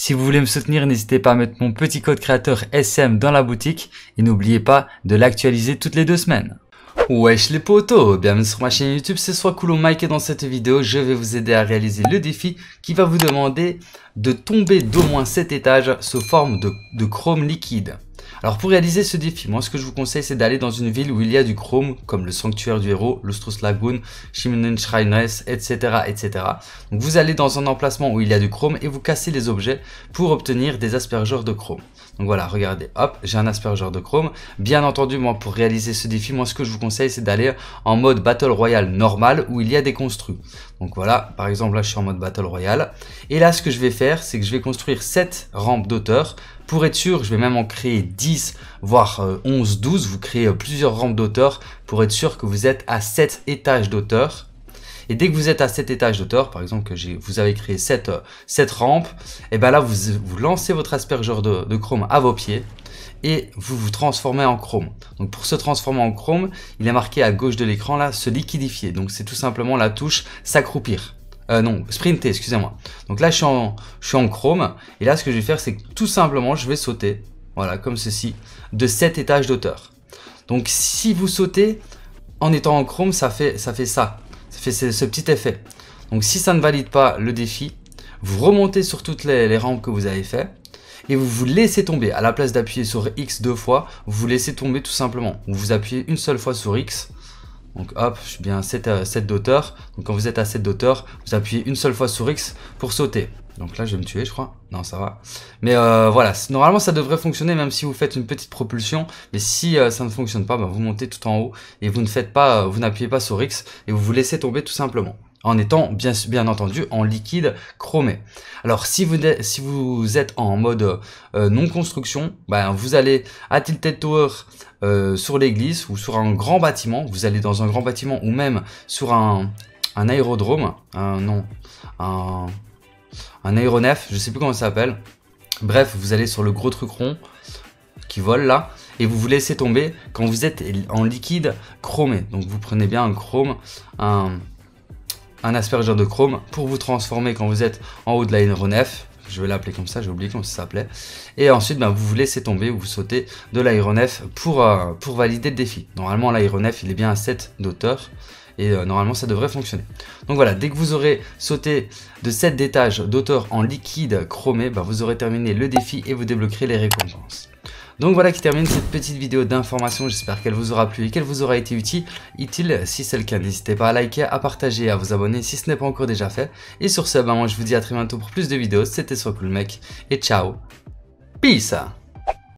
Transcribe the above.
Si vous voulez me soutenir, n'hésitez pas à mettre mon petit code créateur SM dans la boutique et n'oubliez pas de l'actualiser toutes les deux semaines. Wesh les potos, bienvenue sur ma chaîne YouTube, c'est soit cool Mike et dans cette vidéo je vais vous aider à réaliser le défi qui va vous demander de tomber d'au moins 7 étages sous forme de chrome liquide. Alors pour réaliser ce défi, moi ce que je vous conseille c'est d'aller dans une ville où il y a du chrome, comme le Sanctuaire du Héros, l'Ostrus Lagoon, Schreines, etc., etc. Donc vous allez dans un emplacement où il y a du chrome et vous cassez les objets pour obtenir des aspergeurs de chrome. Donc voilà, regardez, hop, j'ai un aspergeur de chrome. Bien entendu, moi pour réaliser ce défi, moi ce que je vous conseille c'est d'aller en mode Battle Royale normal où il y a des construits. Donc voilà, par exemple là je suis en mode Battle Royale. Et là ce que je vais faire, c'est que je vais construire 7 rampes d'auteur. Pour être sûr, je vais même en créer 10, voire 11, euh, 12. Vous créez euh, plusieurs rampes d'auteur pour être sûr que vous êtes à 7 étages d'auteur. Et dès que vous êtes à 7 étages d'auteur, par exemple que vous avez créé 7, euh, sept rampes, et eh bien là vous, vous lancez votre aspergeur de chrome à vos pieds et vous vous transformez en chrome. Donc pour se transformer en chrome, il est marqué à gauche de l'écran là, se liquidifier. Donc c'est tout simplement la touche s'accroupir. Euh, non, sprinter, excusez-moi. Donc là, je suis, en, chrome. Et là, ce que je vais faire, c'est que tout simplement, je vais sauter, voilà, comme ceci, de 7 étages d'auteur. Donc si vous sautez en étant en chrome, ça fait ça. ça. fait ce, petit effet. Donc si ça ne valide pas le défi, vous remontez sur toutes les, les rampes que vous avez faites et vous vous laissez tomber. À la place d'appuyer sur X deux fois, vous vous laissez tomber tout simplement. Vous appuyez une seule fois sur X. Donc hop, je suis bien à 7, euh, d'auteur. Donc quand vous êtes à 7 d'auteur, vous appuyez une seule fois sur X pour sauter. Donc là, je vais me tuer, je crois. Non, ça va. Mais euh, voilà, normalement, ça devrait fonctionner, même si vous faites une petite propulsion. Mais si euh, ça ne fonctionne pas, bah, vous montez tout en haut et vous ne faites pas, vous n'appuyez pas sur X et vous vous laissez tomber tout simplement en étant bien, bien entendu en liquide chromé. Alors si vous, si vous êtes en mode euh, non construction, ben, vous allez à Tilted Tower euh, sur l'église ou sur un grand bâtiment, vous allez dans un grand bâtiment ou même sur un, un aérodrome, un, non, un, aéronef, je sais plus comment ça s'appelle. Bref, vous allez sur le gros truc rond qui vole là et vous vous laissez tomber quand vous êtes en liquide chromé. Donc vous prenez bien un chrome, un, un aspergeur de chrome pour vous transformer quand vous êtes en haut de l'aéronef. E Je vais l'appeler comme ça, j'ai oublié comment ça s'appelait. Et ensuite, ben, vous vous laissez tomber, ou vous sautez de l'aéronef e euh, pour, valider le défi. Normalement, l'aéronef, e il est bien à 7 d'auteur et euh, normalement ça devrait fonctionner. Donc voilà, dès que vous aurez sauté de 7 étages d'auteur en liquide chromé, ben, vous aurez terminé le défi et vous débloquerez les récompenses. Donc voilà qui termine cette petite vidéo d'information. J'espère qu'elle vous aura plu et qu'elle vous aura été utile. Utile si c'est le cas, n'hésitez pas à liker, à partager, à vous abonner si ce n'est pas encore déjà fait. Et sur ce, ben moi je vous dis à très bientôt pour plus de vidéos. C'était sur Cool Mec et ciao. Peace